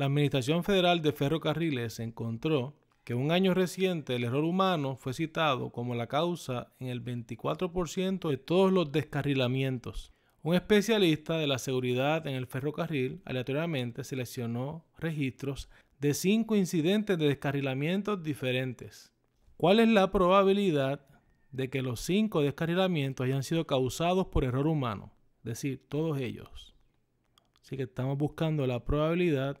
La Administración Federal de Ferrocarriles encontró que un año reciente el error humano fue citado como la causa en el 24% de todos los descarrilamientos. Un especialista de la seguridad en el ferrocarril aleatoriamente seleccionó registros de cinco incidentes de descarrilamientos diferentes. ¿Cuál es la probabilidad de que los cinco descarrilamientos hayan sido causados por error humano? Es decir, todos ellos. Así que estamos buscando la probabilidad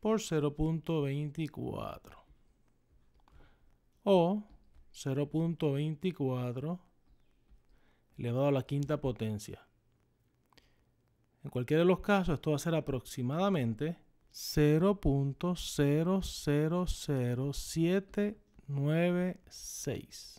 por 0.24 o 0.24 elevado a la quinta potencia. En cualquiera de los casos, esto va a ser aproximadamente 0.000796.